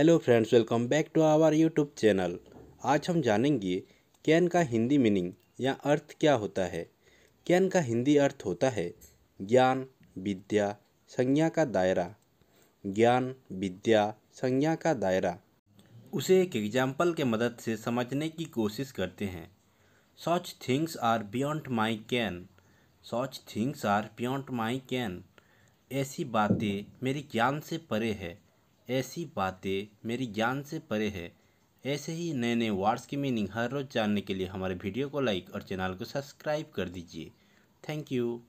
hello friends welcome back to our YouTube channel आज हम जानेंगे कैन का हिंदी मीनिंग या अर्थ क्या होता है कैन का हिंदी अर्थ होता है ज्ञान विद्या संज्ञा का दायरा ज्ञान विद्या संज्ञा का दायरा उसे एक एग्जाम्पल के मदद से समझने की कोशिश करते हैं such things are beyond my ken such things are beyond my ken ऐसी बातें मेरे ज्ञान से परे है ऐसी बातें मेरी ज्ञान से परे है ऐसे ही नए नए वर्ड्स की मीनिंग हर रोज़ जानने के लिए हमारे वीडियो को लाइक और चैनल को सब्सक्राइब कर दीजिए थैंक यू